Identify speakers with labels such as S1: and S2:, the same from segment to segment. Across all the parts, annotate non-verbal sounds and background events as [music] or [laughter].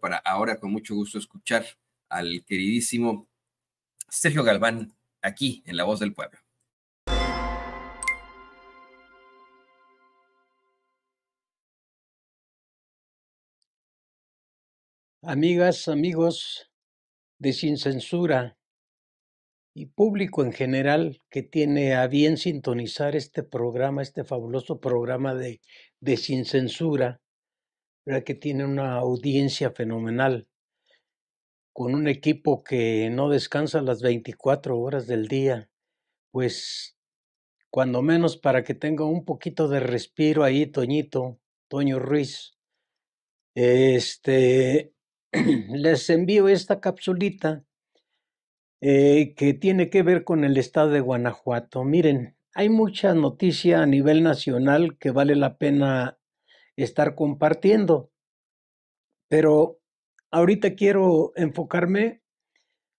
S1: para ahora con mucho gusto escuchar al queridísimo Sergio Galván aquí en La Voz del Pueblo. Amigas, amigos de Sin Censura
S2: y público en general que tiene a bien sintonizar este programa, este fabuloso programa de, de Sin Censura, que tiene una audiencia fenomenal, con un equipo que no descansa las 24 horas del día, pues cuando menos para que tenga un poquito de respiro ahí, Toñito, Toño Ruiz. Este, [clears throat] les envío esta capsulita eh, que tiene que ver con el estado de Guanajuato. Miren, hay mucha noticia a nivel nacional que vale la pena estar compartiendo. Pero ahorita quiero enfocarme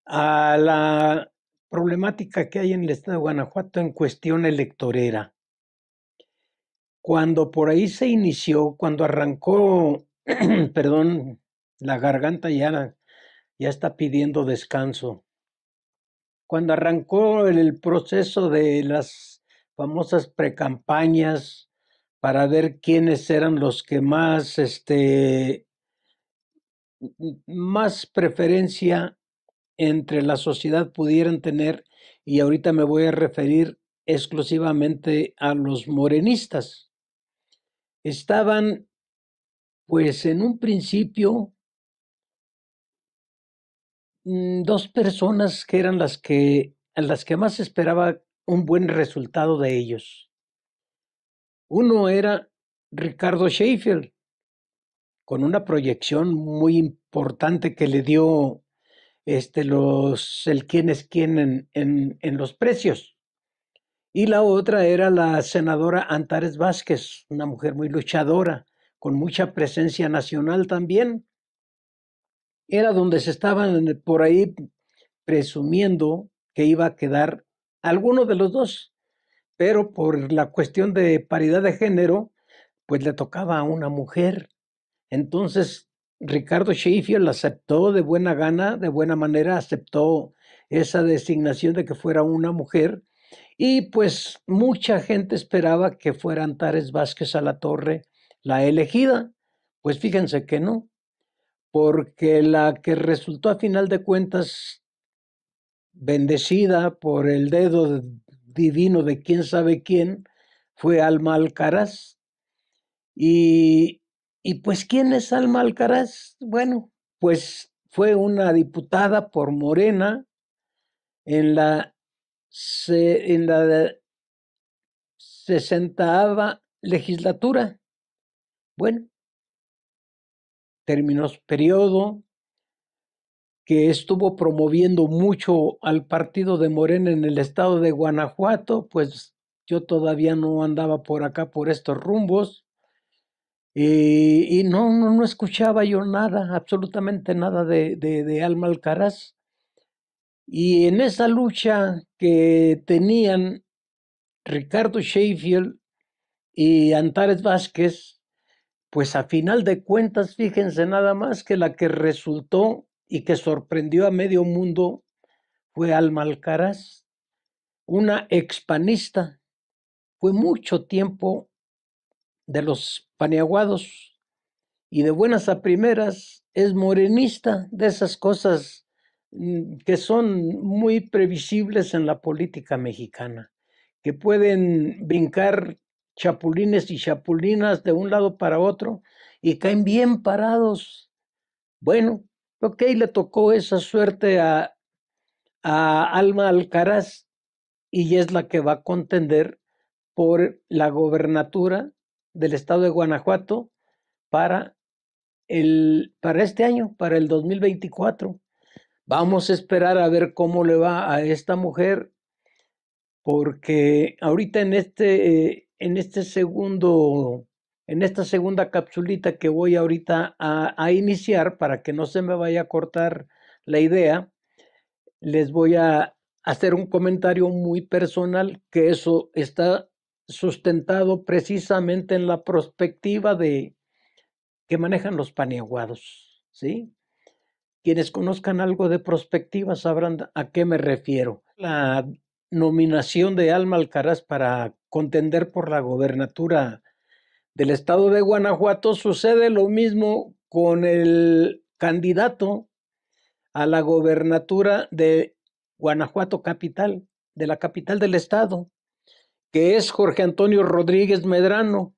S2: a la problemática que hay en el estado de Guanajuato en cuestión electorera. Cuando por ahí se inició, cuando arrancó, [clears throat] perdón, la garganta ya, ya está pidiendo descanso. Cuando arrancó el proceso de las famosas precampañas, para ver quiénes eran los que más, este, más preferencia entre la sociedad pudieran tener y ahorita me voy a referir exclusivamente a los morenistas. Estaban, pues en un principio, mm, dos personas que eran las que, las que más esperaba un buen resultado de ellos. Uno era Ricardo Schaefer, con una proyección muy importante que le dio este, los, el quién es quién en, en los precios. Y la otra era la senadora Antares Vázquez, una mujer muy luchadora, con mucha presencia nacional también. Era donde se estaban por ahí presumiendo que iba a quedar alguno de los dos, pero por la cuestión de paridad de género, pues le tocaba a una mujer. Entonces, Ricardo la aceptó de buena gana, de buena manera, aceptó esa designación de que fuera una mujer. Y pues mucha gente esperaba que fuera Antares Vázquez a la torre la elegida. Pues fíjense que no, porque la que resultó a final de cuentas bendecida por el dedo divino de quién sabe quién fue Alma Alcaraz. Y, pues, ¿quién es Alma Alcaraz? Bueno, pues fue una diputada por Morena en la, en la legislatura. Bueno, terminó su periodo, que estuvo promoviendo mucho al partido de Morena en el estado de Guanajuato, pues yo todavía no andaba por acá, por estos rumbos, eh, y, no, no, escuchaba yo nada, absolutamente nada de, de Alma Alcaraz. Y en esa lucha que tenían Ricardo Sheffield y Antares Vázquez, pues a final de cuentas, fíjense nada más que la que resultó y que sorprendió a medio mundo fue Alma una expanista. Fue mucho tiempo de los paneaguados y de buenas a primeras es morenista de esas cosas mm, que son muy previsibles en la política mexicana, que pueden brincar chapulines y chapulinas de un lado para otro y caen bien parados. Bueno, Ok, le tocó esa suerte a, Alma Alcaraz y es la que va a contender por la gobernatura del estado de Guanajuato para, el, para este año, para el 2024. Vamos a esperar a ver cómo le va a esta mujer, porque ahorita en este, eh, en este segundo en esta segunda capsulita que voy ahorita a, iniciar para que no se me vaya a cortar la idea, les voy a hacer un comentario muy personal que eso está sustentado precisamente en la perspectiva de que manejan los paniaguados, ¿sí? Quienes conozcan algo de prospectiva sabrán a qué me refiero. La nominación de Alma Alcaraz para contender por la gobernatura del estado de Guanajuato, sucede lo mismo con el candidato a la gobernatura de Guanajuato capital, de la capital del estado, que es Jorge Antonio Rodríguez Medrano.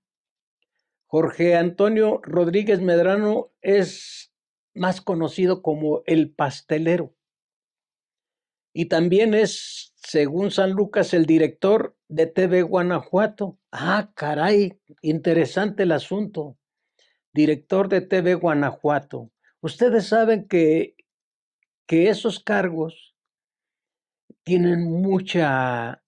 S2: Jorge Antonio Rodríguez Medrano es más conocido como el pastelero y también es, según San Lucas, el director de TV Guanajuato. Ah, caray, interesante el asunto. Director de TV Guanajuato. Ustedes saben que, que esos cargos tienen mucha,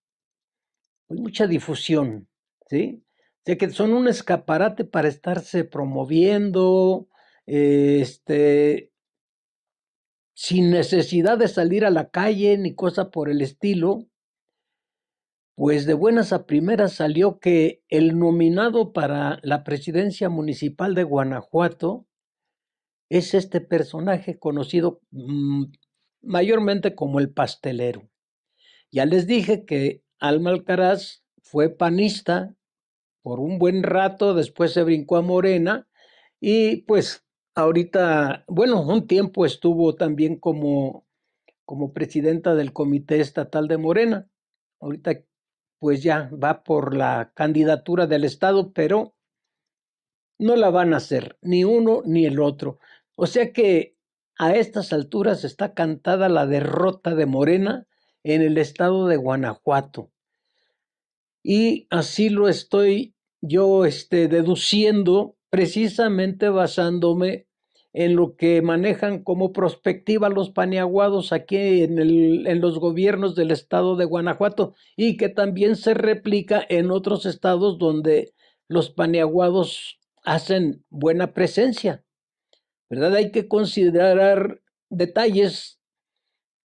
S2: pues, mucha difusión, ¿sí? O sea que son un escaparate para estarse promoviendo, este, sin necesidad de salir a la calle ni cosa por el estilo, pues de buenas a primeras salió que el nominado para la presidencia municipal de Guanajuato es este personaje conocido mm, mayormente como el pastelero. Ya les dije que Alma Alcaraz fue panista por un buen rato, después se brincó a Morena y pues ahorita, bueno, un tiempo estuvo también como, como presidenta del Comité Estatal de Morena. Ahorita pues ya va por la candidatura del Estado, pero no la van a hacer, ni uno ni el otro. O sea que a estas alturas está cantada la derrota de Morena en el estado de Guanajuato. Y así lo estoy yo este, deduciendo precisamente basándome en lo que manejan como prospectiva los paneaguados aquí en, los gobiernos del estado de Guanajuato y que también se replica en otros estados donde los paneaguados hacen buena presencia. ¿Verdad? Hay que considerar detalles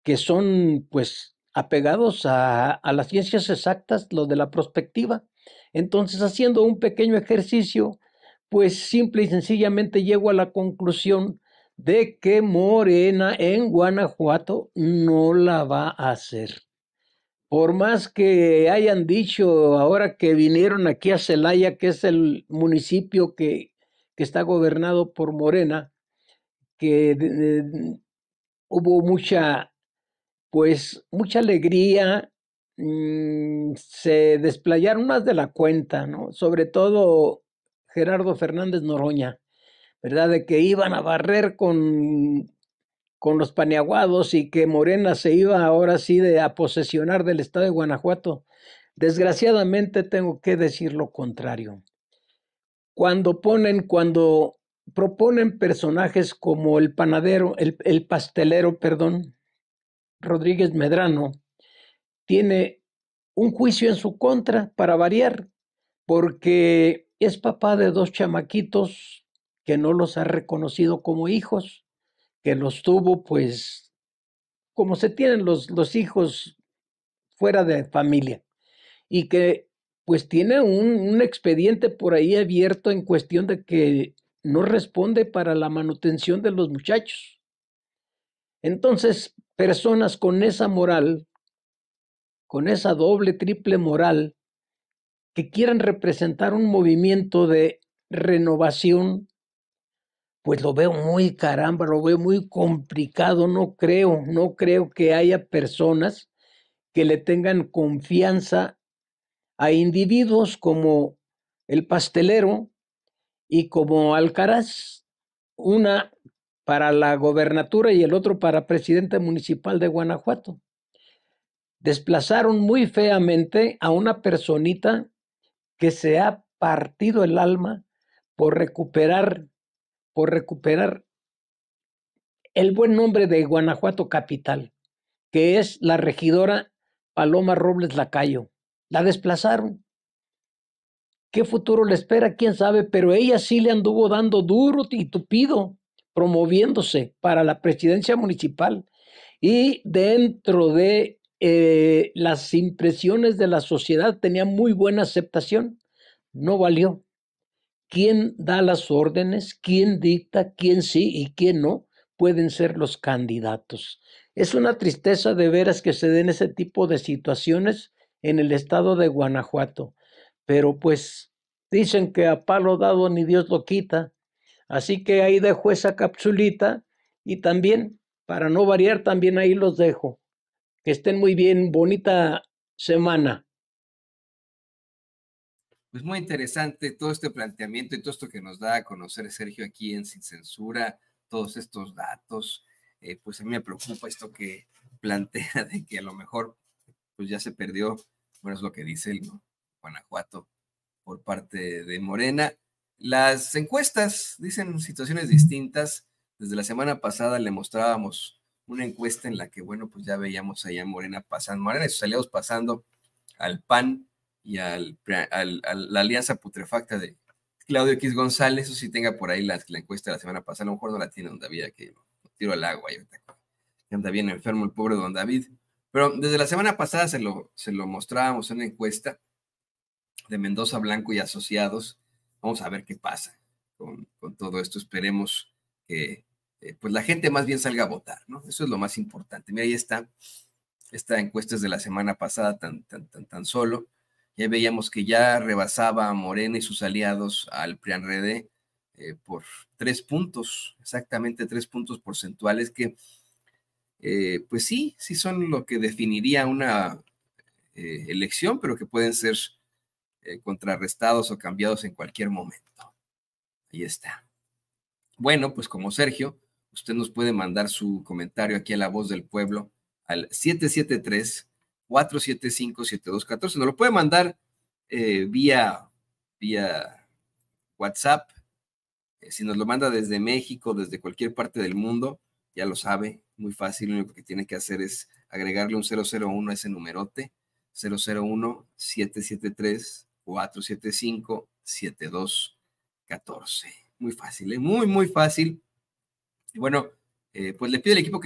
S2: que son pues apegados a, a las ciencias exactas, lo de la prospectiva. Entonces, haciendo un pequeño ejercicio, pues simple y sencillamente llego a la conclusión de que Morena en Guanajuato no la va a hacer. Por más que hayan dicho ahora que vinieron aquí a Celaya, que es el municipio que, está gobernado por Morena, que hubo mucha, pues, mucha alegría, mm, se desplayaron más de la cuenta, ¿no? Sobre todo Gerardo Fernández Noroña, ¿verdad? De que iban a barrer con, con los paneaguados y que Morena se iba ahora sí de a posesionar del estado de Guanajuato. Desgraciadamente tengo que decir lo contrario. Cuando ponen, cuando proponen personajes como el panadero, el, el pastelero, perdón, Rodríguez Medrano, tiene un juicio en su contra para variar, porque es papá de dos chamaquitos que no los ha reconocido como hijos, que los tuvo pues como se tienen los, los hijos fuera de familia y que pues tiene un, un, expediente por ahí abierto en cuestión de que no responde para la manutención de los muchachos. Entonces, personas con esa moral, con esa doble, triple moral, que quieran representar un movimiento de renovación, pues lo veo muy caramba, lo veo muy complicado, no creo, no creo que haya personas que le tengan confianza a individuos como el pastelero y como Alcaraz, una para la gobernatura y el otro para presidente municipal de Guanajuato. Desplazaron muy feamente a una personita que se ha partido el alma por recuperar, por recuperar el buen nombre de Guanajuato Capital, que es la regidora Paloma Robles Lacayo. La desplazaron. ¿Qué futuro le espera? ¿Quién sabe? Pero ella sí le anduvo dando duro y tupido, promoviéndose para la presidencia municipal. Y dentro de eh, las impresiones de la sociedad tenían muy buena aceptación. No valió. ¿Quién da las órdenes? ¿Quién dicta? ¿Quién sí y quién no? Pueden ser los candidatos. Es una tristeza de veras que se den ese tipo de situaciones en el estado de Guanajuato. Pero pues dicen que a palo dado ni Dios lo quita. Así que ahí dejo esa capsulita y también, para no variar, también ahí los dejo. Que estén muy bien, bonita semana.
S1: Pues muy interesante todo este planteamiento y todo esto que nos da a conocer Sergio aquí en Sin Censura, todos estos datos. Eh, pues a mí me preocupa esto que plantea de que a lo mejor pues ya se perdió, bueno, es lo que dice el ¿no? Guanajuato por parte de Morena. Las encuestas dicen situaciones distintas. Desde la semana pasada le mostrábamos una encuesta en la que, bueno, pues ya veíamos allá a Morena pasando, Morena y sus aliados pasando al PAN y al, a la alianza putrefacta de Claudio X González, o si tenga por ahí la, encuesta de la semana pasada, a lo mejor no la tiene don David, que tiro al agua, y anda bien enfermo el pobre don David. Pero desde la semana pasada se lo, se lo mostrábamos en una encuesta de Mendoza Blanco y Asociados. Vamos a ver qué pasa con todo esto. Esperemos que eh, pues la gente más bien salga a votar, ¿no? Eso es lo más importante. Mira, ahí está, esta encuesta es de la semana pasada, tan, tan, tan, tan solo. Ya veíamos que ya rebasaba a Morena y sus aliados al PRIANREDE eh, por tres puntos, exactamente tres puntos porcentuales que, eh, pues sí, sí son lo que definiría una eh, elección, pero que pueden ser contrarrestados o cambiados en cualquier momento. Ahí está. Bueno, pues como Sergio, usted nos puede mandar su comentario aquí a La Voz del Pueblo al 773-475-7214. Nos lo puede mandar eh, vía, vía WhatsApp. Eh, si nos lo manda desde México, desde cualquier parte del mundo, ya lo sabe, muy fácil. Lo único que tiene que hacer es agregarle un 001 a ese numerote, 001-773-475-7214. Muy fácil, ¿eh? muy, muy fácil bueno, eh, pues le pido al equipo que